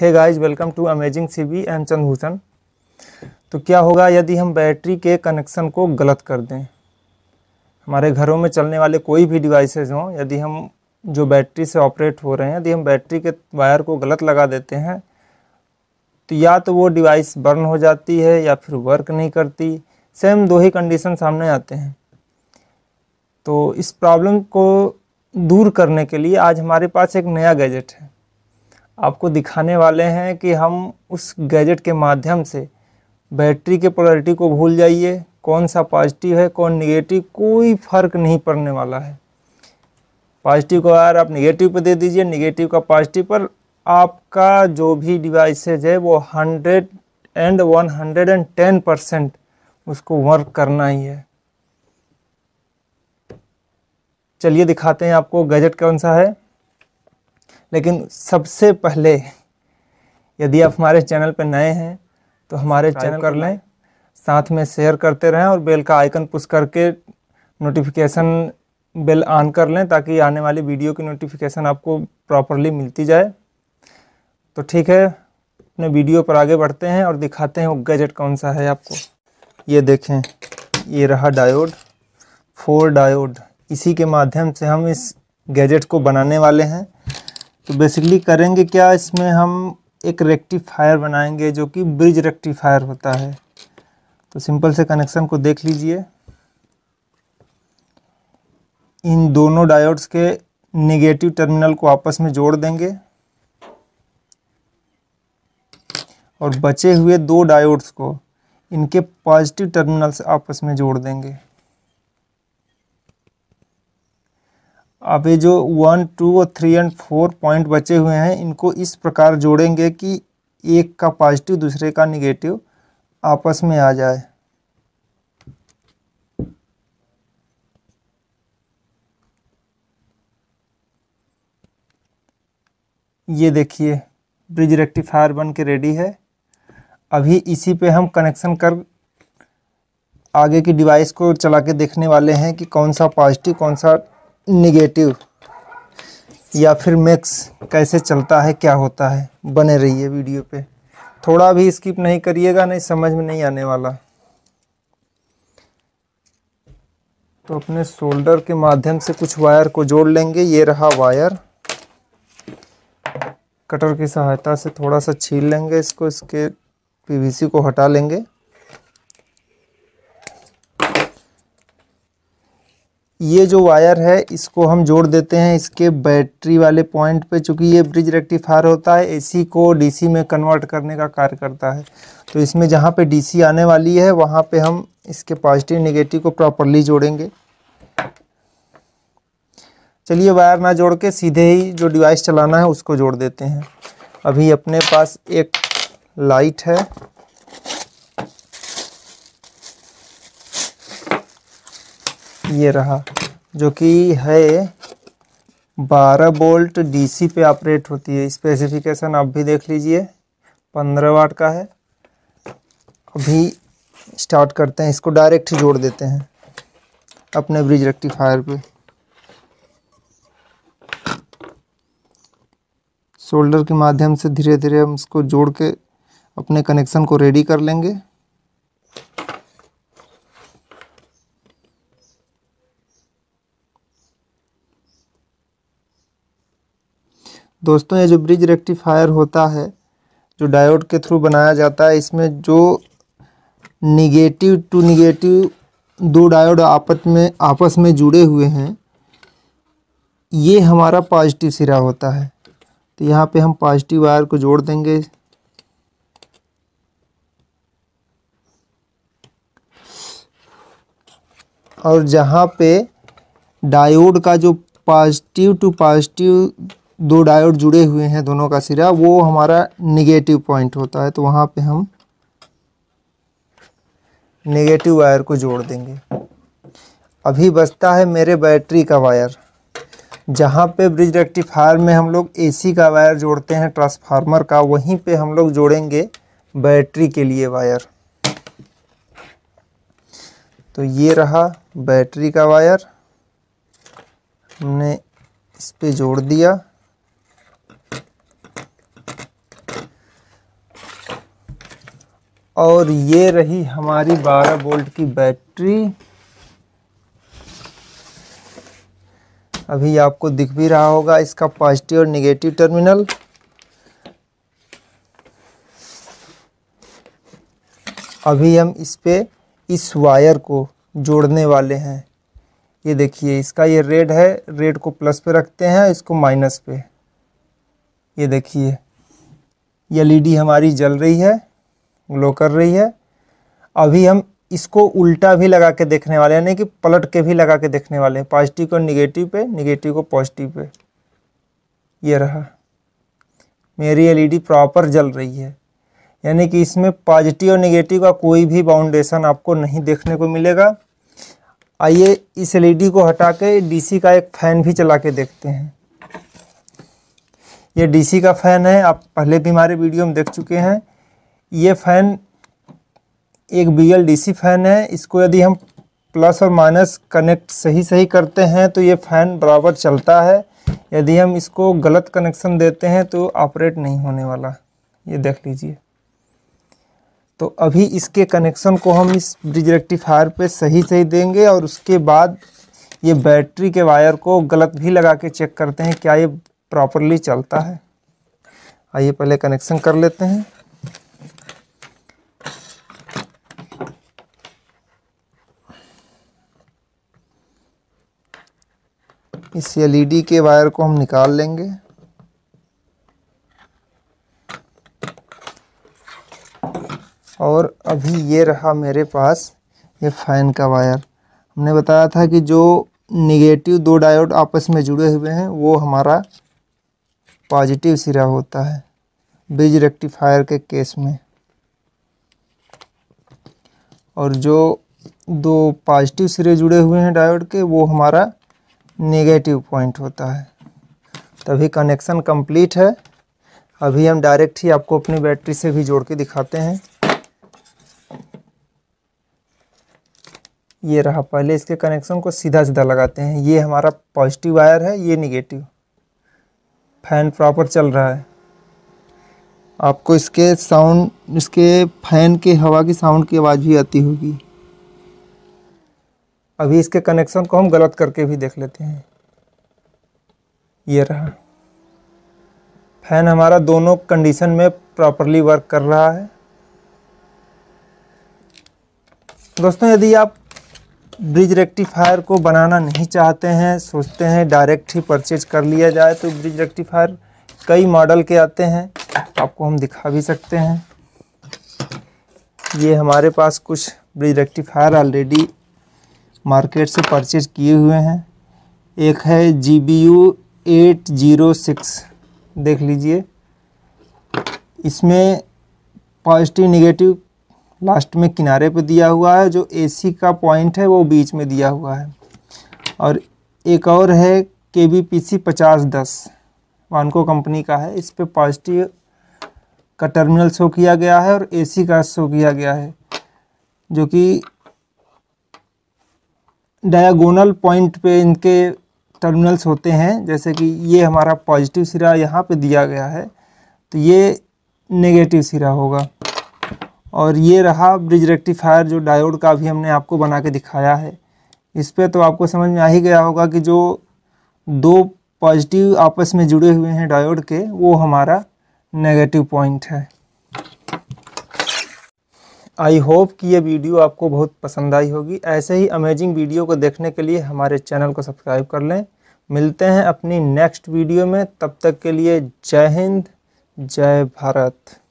hey guys welcome to amazing C B M Chandrabhushan तो क्या होगा यदि हम बैटरी के कनेक्शन को गलत कर दें हमारे घरों में चलने वाले कोई भी डिवाइसेज हों यदि हम जो बैटरी से ऑपरेट हो रहे हैं यदि हम बैटरी के वायर को गलत लगा देते हैं तो या तो वो डिवाइस बर्न हो जाती है या फिर वर्क नहीं करती सेम दो ही कंडीशन सामने आते हैं तो इस प्रॉब्लम को दूर करने के लिए आज हमारे पास एक नया गैजेट है आपको दिखाने वाले हैं कि हम उस गैजेट के माध्यम से बैटरी के पोलरिटी को भूल जाइए कौन सा पॉजिटिव है कौन निगेटिव कोई फ़र्क नहीं पड़ने वाला है पॉजिटिव को वायर आप निगेटिव पर दे दीजिए निगेटिव का पॉजिटिव पर आपका जो भी डिवाइसेज है वो hundred and one hundred and ten percent उसको वर्क करना ही है चलिए दिखाते हैं आपको गैजेट कौन सा है लेकिन सबसे पहले यदि आप हमारे चैनल पर नए हैं तो हमारे चैनल कर लें साथ में शेयर करते रहें और बेल का आइकन पुश करके नोटिफिकेशन बेल ऑन कर लें ताकि आने वाली वीडियो की नोटिफिकेशन आपको प्रॉपरली मिलती जाए तो ठीक है अपने वीडियो पर आगे बढ़ते हैं और दिखाते हैं वो गैजेट कौन सा है आपको ये देखें ये रहा डायोड फोर डायोड इसी के माध्यम से हम इस गैजेट को बनाने वाले हैं तो बेसिकली करेंगे क्या इसमें हम एक रेक्टिफायर बनाएंगे जो कि ब्रिज रेक्टिफायर होता है तो सिंपल से कनेक्शन को देख लीजिए इन दोनों डायोड्स के नेगेटिव टर्मिनल को आपस में जोड़ देंगे और बचे हुए दो डायोड्स को इनके पॉजिटिव टर्मिनल्स आपस में जोड़ देंगे अभी जो वन टू और थ्री एंड फोर पॉइंट बचे हुए हैं इनको इस प्रकार जोड़ेंगे कि एक का पॉजिटिव दूसरे का निगेटिव आपस में आ जाए ये देखिए ब्रिज रेक्टिफायर बन के रेडी है अभी इसी पे हम कनेक्शन कर आगे की डिवाइस को चला के देखने वाले हैं कि कौन सा पॉजिटिव कौन सा निगेटिव या फिर मैक्स कैसे चलता है क्या होता है बने रहिए वीडियो पे थोड़ा भी स्किप नहीं करिएगा नहीं समझ में नहीं आने वाला तो अपने शोल्डर के माध्यम से कुछ वायर को जोड़ लेंगे ये रहा वायर कटर की सहायता से थोड़ा सा छील लेंगे इसको इसके पीवीसी को हटा लेंगे ये जो वायर है इसको हम जोड़ देते हैं इसके बैटरी वाले पॉइंट पे चूँकि ये ब्रिज रेक्टिफायर होता है एसी को डीसी में कन्वर्ट करने का कार्य करता है तो इसमें जहाँ पे डीसी आने वाली है वहाँ पे हम इसके पॉजिटिव नेगेटिव को प्रॉपरली जोड़ेंगे चलिए वायर ना जोड़ के सीधे ही जो डिवाइस चलाना है उसको जोड़ देते हैं अभी अपने पास एक लाइट है ये रहा जो कि है 12 बोल्ट डीसी पे ऑपरेट होती है स्पेसिफिकेशन आप भी देख लीजिए 15 वाट का है अभी स्टार्ट करते हैं इसको डायरेक्ट जोड़ देते हैं अपने ब्रिज रेक्टिफायर पे शोल्डर के माध्यम से धीरे धीरे हम इसको जोड़ के अपने कनेक्शन को रेडी कर लेंगे दोस्तों ये जो ब्रिज रेक्टिफायर होता है जो डायोड के थ्रू बनाया जाता है इसमें जो निगेटिव टू निगेटिव दो डायोड आपस में आपस में जुड़े हुए हैं ये हमारा पॉजिटिव सिरा होता है तो यहाँ पे हम पॉजिटिव वायर को जोड़ देंगे और जहाँ पे डायोड का जो पॉजिटिव टू पॉजिटिव दो डायोड जुड़े हुए हैं दोनों का सिरा वो हमारा निगेटिव पॉइंट होता है तो वहाँ पे हम नेगेटिव वायर को जोड़ देंगे अभी बचता है मेरे बैटरी का वायर जहाँ पे ब्रिज रेक्टिफायर में हम लोग एसी का वायर जोड़ते हैं ट्रांसफार्मर का वहीं पे हम लोग जोड़ेंगे बैटरी के लिए वायर तो ये रहा बैटरी का वायर हमने इस पर जोड़ दिया और ये रही हमारी 12 वोल्ट की बैटरी अभी आपको दिख भी रहा होगा इसका पॉजिटिव और निगेटिव टर्मिनल अभी हम इस पर इस वायर को जोड़ने वाले हैं ये देखिए इसका ये रेड है रेड को प्लस पे रखते हैं इसको माइनस पे ये देखिए एलईडी हमारी जल रही है ग्लो कर रही है अभी हम इसको उल्टा भी लगा के देखने वाले यानी कि पलट के भी लगा के देखने वाले हैं पॉजिटिव को निगेटिव पे निगेटिव को पॉजिटिव पे ये रहा मेरी एलईडी प्रॉपर e जल रही है यानी कि इसमें पॉजिटिव और निगेटिव का कोई भी बाउंडेशन आपको नहीं देखने को मिलेगा आइए इस एलईडी e को हटा के डीसी का एक फ़ैन भी चला के देखते हैं ये डीसी का फ़ैन है आप पहले भी हमारे वीडियो में देख चुके हैं ये फ़ैन एक बी फ़ैन है इसको यदि हम प्लस और माइनस कनेक्ट सही सही करते हैं तो ये फ़ैन बराबर चलता है यदि हम इसको गलत कनेक्शन देते हैं तो ऑपरेट नहीं होने वाला ये देख लीजिए तो अभी इसके कनेक्शन को हम इस ब्रिज रेक्टिफायर पे सही सही देंगे और उसके बाद ये बैटरी के वायर को गलत भी लगा के चेक करते हैं क्या ये प्रॉपरली चलता है आइए पहले कनेक्शन कर लेते हैं इस एलईडी e के वायर को हम निकाल लेंगे और अभी ये रहा मेरे पास ये फ़ैन का वायर हमने बताया था कि जो निगेटिव दो डायोड आपस में जुड़े हुए हैं वो हमारा पॉजिटिव सिरा होता है ब्रिज रेक्टिफायर के केस में और जो दो पॉजिटिव सिरे जुड़े हुए हैं डायोड के वो हमारा नेगेटिव पॉइंट होता है तभी कनेक्शन कंप्लीट है अभी हम डायरेक्ट ही आपको अपनी बैटरी से भी जोड़ के दिखाते हैं ये रहा पहले इसके कनेक्शन को सीधा सीधा लगाते हैं ये हमारा पॉजिटिव वायर है ये निगेटिव फैन प्रॉपर चल रहा है आपको इसके साउंड इसके फैन के हवा की साउंड की आवाज़ भी आती होगी अभी इसके कनेक्शन को हम गलत करके भी देख लेते हैं ये रहा फैन हमारा दोनों कंडीशन में प्रॉपरली वर्क कर रहा है दोस्तों यदि आप ब्रिज रेक्टिफायर को बनाना नहीं चाहते हैं सोचते हैं डायरेक्ट ही परचेज कर लिया जाए तो ब्रिज रेक्टिफायर कई मॉडल के आते हैं तो आपको हम दिखा भी सकते हैं ये हमारे पास कुछ ब्रिज रेक्टिफायर ऑलरेडी मार्केट से परचेज किए हुए हैं एक है G B U eight zero six देख लीजिए इसमें पॉजिटिव निगेटिव लास्ट में किनारे पर दिया हुआ है जो एसी का पॉइंट है वो बीच में दिया हुआ है और एक और है के बी पी सी पचास दस वानको कंपनी का है इस पर पॉजिटिव का टर्मिनल शो किया गया है और एसी का शो किया गया है जो कि डायागोनल पॉइंट पे इनके टर्मिनल्स होते हैं जैसे कि ये हमारा पॉजिटिव सिरा यहाँ पे दिया गया है तो ये नेगेटिव सिरा होगा और ये रहा ब्रिज रेक्टिफायर जो डायोड का भी हमने आपको बना के दिखाया है इस पर तो आपको समझ में आ ही गया होगा कि जो दो पॉजिटिव आपस में जुड़े हुए हैं डायोड के वो हमारा नेगेटिव पॉइंट है आई होप कि ये वीडियो आपको बहुत पसंद आई होगी ऐसे ही अमेजिंग वीडियो को देखने के लिए हमारे चैनल को सब्सक्राइब कर लें मिलते हैं अपनी नेक्स्ट वीडियो में तब तक के लिए जय हिंद जय भारत